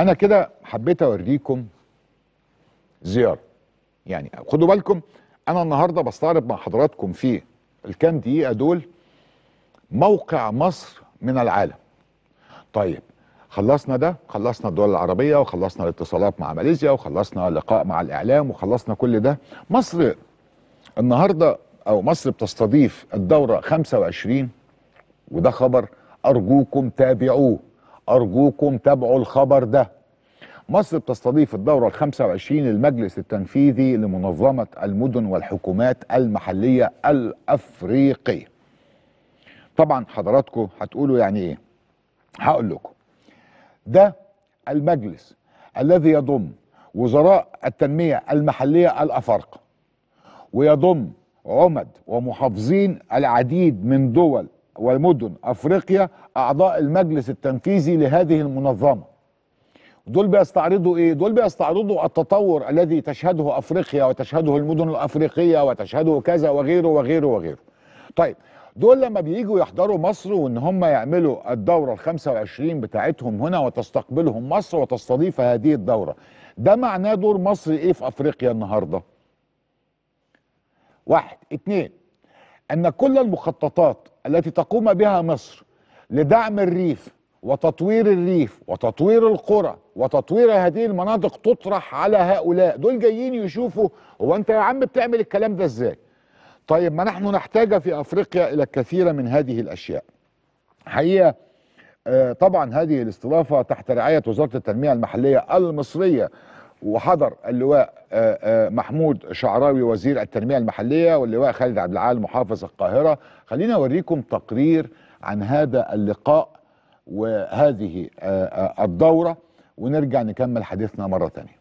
انا كده حبيت اوريكم زياره يعني خدوا بالكم انا النهارده بستعرض مع حضراتكم في الكام دقيقه دول موقع مصر من العالم طيب خلصنا ده خلصنا الدول العربيه وخلصنا الاتصالات مع ماليزيا وخلصنا لقاء مع الاعلام وخلصنا كل ده مصر النهارده او مصر بتستضيف الدوره 25 وده خبر ارجوكم تابعوه أرجوكم تابعوا الخبر ده مصر بتستضيف الدورة ال 25 للمجلس التنفيذي لمنظمة المدن والحكومات المحلية الأفريقية طبعا حضراتكم هتقولوا يعني ايه هقول لكم ده المجلس الذي يضم وزراء التنمية المحلية الأفارقة ويضم عمد ومحافظين العديد من دول والمدن افريقيا اعضاء المجلس التنفيذي لهذه المنظمه دول بيستعرضوا ايه دول بيستعرضوا التطور الذي تشهده افريقيا وتشهده المدن الافريقيه وتشهده كذا وغيره وغيره وغيره طيب دول لما بييجوا يحضروا مصر وان هم يعملوا الدوره ال25 بتاعتهم هنا وتستقبلهم مصر وتستضيف هذه الدوره ده معناه دور مصر ايه في افريقيا النهارده واحد اتنين ان كل المخططات التي تقوم بها مصر لدعم الريف وتطوير الريف وتطوير القرى وتطوير هذه المناطق تطرح على هؤلاء دول جايين يشوفوا هو انت يا عم بتعمل الكلام ده ازاي طيب ما نحن نحتاج في افريقيا الى الكثير من هذه الاشياء حقيقه آه، طبعا هذه الاستضافه تحت رعايه وزاره التنميه المحليه المصريه وحضر اللواء آه، آه، محمود شعراوي وزير التنمية المحلية واللواء خالد عبد العال محافظ القاهرة خلينا أوريكم تقرير عن هذا اللقاء وهذه آه، الدورة ونرجع نكمل حديثنا مرة تانية